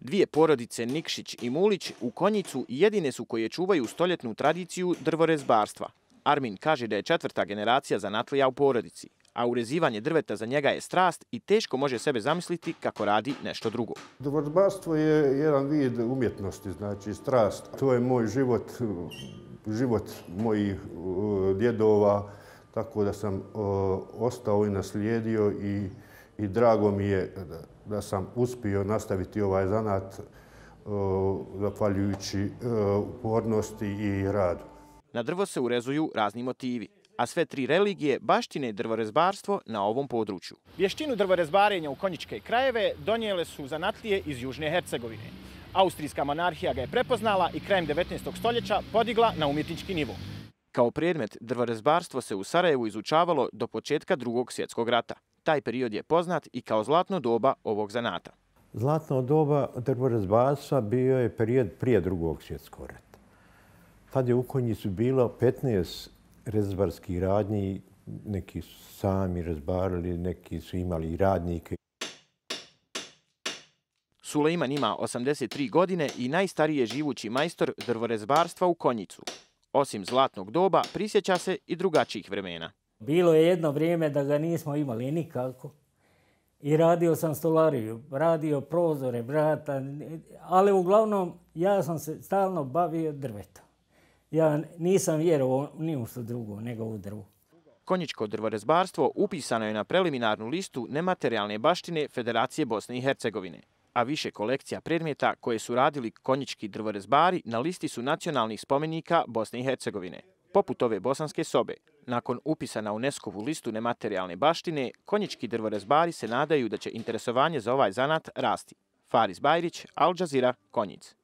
Dvije porodice Nikšić i Mulić u Konjicu jedine su koje čuvaju stoljetnu tradiciju drvorezbarstva. Armin kaže da je četvrta generacija zanatlija u porodici, a urezivanje drveta za njega je strast i teško može sebe zamisliti kako radi nešto drugo. Drvorezbarstvo je jedan vid umjetnosti, znači strast. To je moj život, život mojih e, djedova, tako da sam e, ostao i naslijedio i naslijedio i drago mi je da sam uspio nastaviti ovaj zanat e, zapaljujući e, upornosti i radu. Na drvo se urezuju razni motivi a sve tri religije baštine drvorezbarstvo na ovom području. Vještinu drvorezbarenja u konjičke krajeve donijele su zanatlije iz Južne Hercegovine. Austrijska monarhija ga je prepoznala i krajem 19. stoljeća podigla na umjetnički nivo. Kao predmet, drvorezbarstvo se u Sarajevu izučavalo do početka drugog svjetskog rata taj period je poznat i kao zlatno doba ovog zanata. Zlatno doba drvorezbasa bio je period prije drugog svjetskog rata. Tad je u konji su bilo 15 rezbarskih radnji, neki su sami razbarali, neki su imali i radnike. Sulejman ima 83 godine i najstariji je živući majstor drvorezbarstva u Konjicu. Osim zlatnog doba, prisjeća se i drugačijih vremena. Bilo je jedno vrijeme da ga nismo imali nikako. I radio sam stolariju, radio prozore, brata, ali uglavnom ja sam se stalno bavio drvetom. Ja nisam vjerovao ni u što drugo nego u drvu. Konjičko drvorezbarstvo upisano je na preliminarnu listu nematerijalne baštine Federacije Bosne i Hercegovine, a više kolekcija predmeta koje su radili konjički drvorezbari na listi su nacionalnih spomenika Bosne i Hercegovine, poput ove bosanske sobe, Nakon upisa na UNESCO-vu listu nematerijalne baštine, konjički drvorezbari se nadaju da će interesovanje za ovaj zanat rasti. Faris Bajrić, Al Jazeera, Konjic.